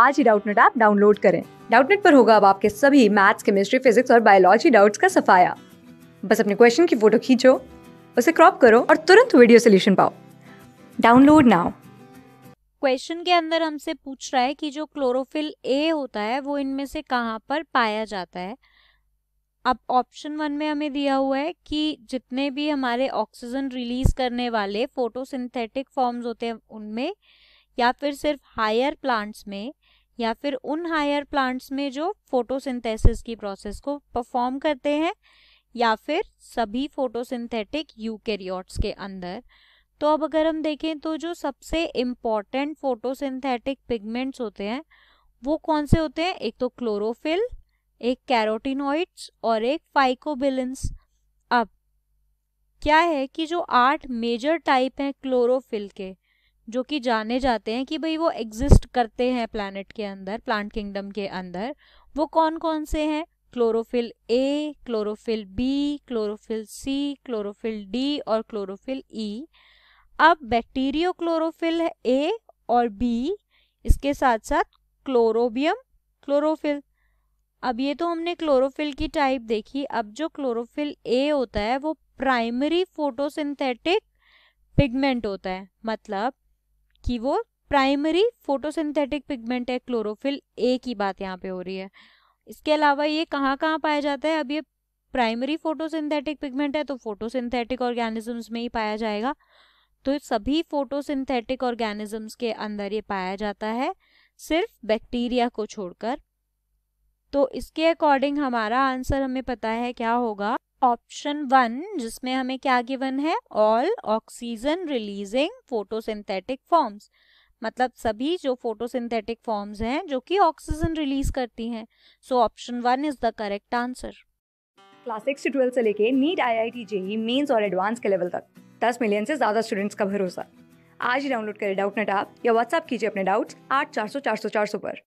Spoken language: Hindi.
आज ही डाउटनेट ऐप डाउनलोड करें डाउटनेट पर होगा अब आपके सभी मैथ्स केमिस्ट्री फिजिक्स और बायोलॉजी डाउट्स का सफाया बस अपने क्वेश्चन की फोटो खींचो उसे क्रॉप करो और तुरंत वीडियो सोल्यूशन पाओ डाउनलोड नाउ क्वेश्चन के अंदर हमसे पूछ रहा है कि जो क्लोरोफिल ए होता है वो इनमें से कहाँ पर पाया जाता है अब ऑप्शन वन में हमें दिया हुआ है कि जितने भी हमारे ऑक्सीजन रिलीज करने वाले फोटोसिंथेटिक फॉर्म्स होते हैं उनमें या फिर सिर्फ हायर प्लांट्स में या फिर उन हायर प्लांट्स में जो फोटोसिंथेसिस की प्रोसेस को परफॉर्म करते हैं या फिर सभी फोटोसिंथेटिक यूकेरियोट्स के अंदर तो अब अगर हम देखें तो जो सबसे इम्पॉर्टेंट फोटोसिंथेटिक पिगमेंट्स होते हैं वो कौन से होते हैं एक तो क्लोरोफिल एक कैरोटीनॉइड्स और एक फाइकोबिलेंस अब क्या है कि जो आठ मेजर टाइप हैं क्लोरोफिल के जो कि जाने जाते हैं कि भाई वो एग्जिस्ट करते हैं प्लानट के अंदर प्लांट किंगडम के अंदर वो कौन कौन से हैं chlorophyll A chlorophyll B chlorophyll C chlorophyll D और क्लोरोफिल ई e. अब बैक्टीरियो क्लोरोफिल ए और बी इसके साथ साथ क्लोरोबियम क्लोरोफिल अब ये तो हमने क्लोरोफिल की टाइप देखी अब जो क्लोरोफिल ए होता है वो प्राइमरी फोटोसिंथेटिक पिगमेंट होता है मतलब कि वो प्राइमरी फोटोसिंथेटिक पिगमेंट है क्लोरोफिल ए की बात यहाँ पे हो रही है इसके अलावा ये कहाँ कहाँ पाया जाता है अब ये प्राइमरी फोटोसिंथेटिक पिगमेंट है तो फोटोसिंथेटिक ऑर्गेनिजम्स में ही पाया जाएगा तो सभी फोटोसिंथेटिक ऑर्गेनिजम्स के अंदर ये पाया जाता है सिर्फ बैक्टीरिया को छोड़कर तो इसके अकॉर्डिंग हमारा आंसर हमें पता है क्या होगा ऑप्शन वन जिसमें हमें क्या गिवन है all oxygen releasing photosynthetic forms मतलब सभी जो फोटोसिंथेटिक फॉर्म्स हैं जो कि ऑक्सीजन रिलीज करती हैं so option one is the correct answer class six से ट्वेल्थ से लेके NEET I I T JEE mains और एडवांस के लेवल तक दस मिलियन से ज्यादा स्टूडेंट्स का भरोसा आज ही डाउनलोड करें डाउट नेट आप या व्हाट्सअप कीजिए अपने डाउट्स आठ चार सौ चार सौ चार सौ पर